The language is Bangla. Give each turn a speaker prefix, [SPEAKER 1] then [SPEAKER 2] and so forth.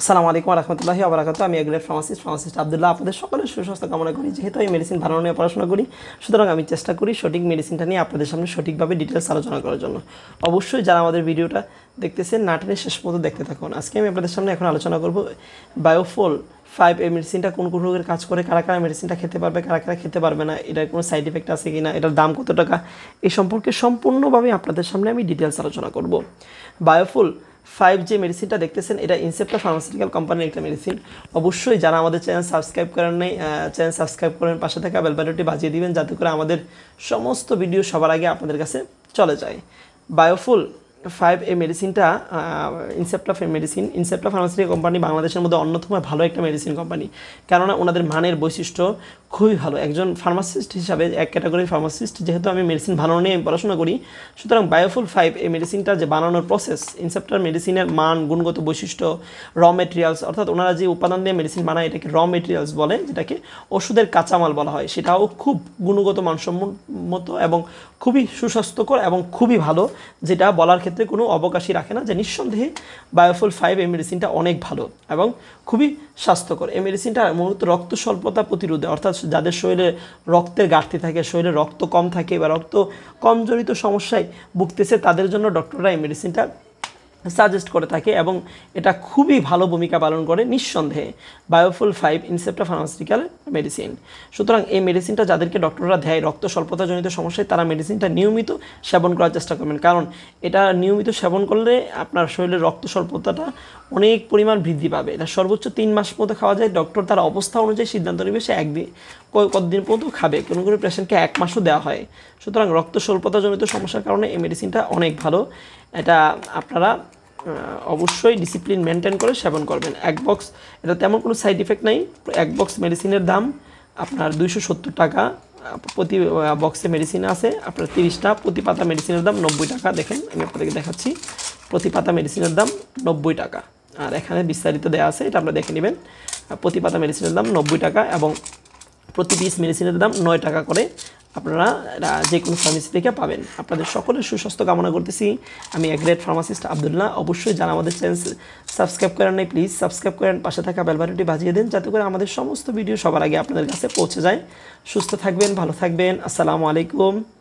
[SPEAKER 1] আসসালামু আলাইকুম রহমতুল্লাহি আবরাকাত আমি এগ্রেড ফার্মাসিস্ট ফার্মাসিস্ট আবদুল্লাহ আপনাদের সকলের সুস্বাস্থ্য কামনা করি যেহেতু আমি মেডিসিন ভালো নিয়ে পড়াশোনা করি সুতরাং আমি চেষ্টা করি সঠিক মেডিসিনটা নিয়ে আপনাদের সামনে সঠিকভাবে ডিটেলস আলোচনা করার জন্য অবশ্যই যারা আমাদের ভিডিওটা দেখতেছেন নাটনের শেষ পর্যন্ত দেখতে থাকুন আজকে আমি আপনাদের সামনে এখন আলোচনা করব বায়োফল ফাইভ এ মেডিসিনটা কোন কোন রোগের কাজ করে কারা কারা মেডিসিনটা খেতে পারবে কারা কারা খেতে পারবে না এটার কোনো সাইড এফেক্ট আছে কি না এটার দাম কত টাকা এই সম্পর্কে সম্পূর্ণভাবে আপনাদের সামনে আমি ডিটেলস আলোচনা করব বায়োফুল ফাইভ যে মেডিসিনটা দেখতেছেন এটা ইনসেপ্টা ফার্মাসিউটিক্যাল কোম্পানির একটা মেডিসিন অবশ্যই যারা আমাদের চ্যানেল সাবস্ক্রাইব করেন নেই চ্যানেল সাবস্ক্রাইব করেন পাশে থাকা বেলবাটনটি বাজিয়ে দিবেন যাতে করে আমাদের সমস্ত ভিডিও সবার আগে আপনাদের কাছে চলে যায় বায়োফুল ফাইভ এ মেডিসিনটা Incepta medicine Incepta pharmaceutical company বাংলাদেশের মধ্যে অন্যতম ভালো একটা মেডিসিন কোম্পানি কেননা ওনাদের মানের বৈশিষ্ট্য খুবই ভালো একজন ফার্মাসিস্ট হিসাবে এক ক্যাটাগরি ফার্মাসিস্ট যেহেতু আমি মেডিসিন বানানো নিয়ে পড়াশোনা করি সুতরাং বায়োফুল ফাইভ এই মেডিসিনটা যে বানানোর প্রসেস ইনসেপ্টার মেডিসিনের মান গুণগত বৈশিষ্ট্য র মেটেরিয়ালস অর্থাৎ ওনারা যে উপাদান দিয়ে মেডিসিন বানায় এটাকে র মেটেরিয়ালস বলে যেটাকে ওষুধের কাঁচামাল বলা হয় সেটাও খুব গুণগত মানসম্মত এবং খুবই সুস্বাস্থ্যকর এবং খুবই ভালো যেটা বলার ক্ষেত্রে কোনো অবকাশই রাখে না যে নিঃসন্দেহে বায়োফুল ফাইভ এই মেডিসিনটা অনেক ভালো এবং খুবই স্বাস্থ্যকর এই মেডিসিনটা মূলত রক্ত স্বল্পতা প্রতিরোধে অর্থাৎ যাদের শরীরে রক্তের ঘাটতি থাকে শরীরে রক্ত কম থাকে বা রক্ত কমজনিত সমস্যায় ভুগতেছে তাদের জন্য ডক্টররা এই মেডিসিনটা সাজেস্ট করে থাকে এবং এটা খুবই ভালো ভূমিকা পালন করে নিঃসন্দেহে Bioful five Incepta pharmaceutical medicine সুতরাং এই মেডিসিনটা যাদেরকে ডক্টররা দেয় রক্ত স্বল্পতাজনিত সমস্যায় তারা মেডিসিনটা নিয়মিত সেবন করার চেষ্টা করবেন কারণ এটা নিয়মিত সেবন করলে আপনার শরীরের রক্ত স্বল্পতাটা অনেক পরিমাণ বৃদ্ধি পাবে এটা সর্বোচ্চ তিন মাস মতো খাওয়া যায় ডক্টর তার অবস্থা অনুযায়ী সিদ্ধান্ত নেবে সে একদিন কতদিন পর্যন্ত খাবে কোনো কোনো পেশেন্টকে এক মাসও দেওয়া হয় সুতরাং রক্ত স্বল্পতাজনিত সমস্যার কারণে এই মেডিসিনটা অনেক ভালো এটা আপনারা অবশ্যই ডিসিপ্লিন মেনটেন করে সেবন করবেন এক বক্স এটা তেমন কোনো সাইড ইফেক্ট নাই এক বক্স মেডিসিনের দাম আপনার দুইশো সত্তর টাকা প্রতি বক্সে মেডিসিন আছে আপনার তিরিশটা প্রতি পাতা মেডিসিনের দাম নব্বই টাকা দেখেন আমি আপনাদেরকে দেখাচ্ছি প্রতি পাতা মেডিসিনের দাম নব্বই টাকা আর এখানে বিস্তারিত দেওয়া আছে এটা আপনারা দেখে নেবেন প্রতি পাতা মেডিসিনের দাম নব্বই টাকা এবং প্রতি পিস মেডিসিনের দাম নয় টাকা করে আপনারা যে কোনো ফার্মেসি থেকে পাবেন আপনাদের সকলের সুস্বাস্থ্য কামনা করতেছি আমি গ্রেট ফার্মাসিস্ট আবদুল্লাহ অবশ্যই যারা আমাদের চ্যানেল সাবস্ক্রাইব করেন নাই প্লিজ সাবস্ক্রাইব করেন পাশে থাকা বেলবাটনটি বাজিয়ে দিন যাতে করে আমাদের সমস্ত ভিডিও সবার আগে আপনাদের কাছে পৌঁছে যায় সুস্থ থাকবেন ভালো থাকবেন আসসালামু আলাইকুম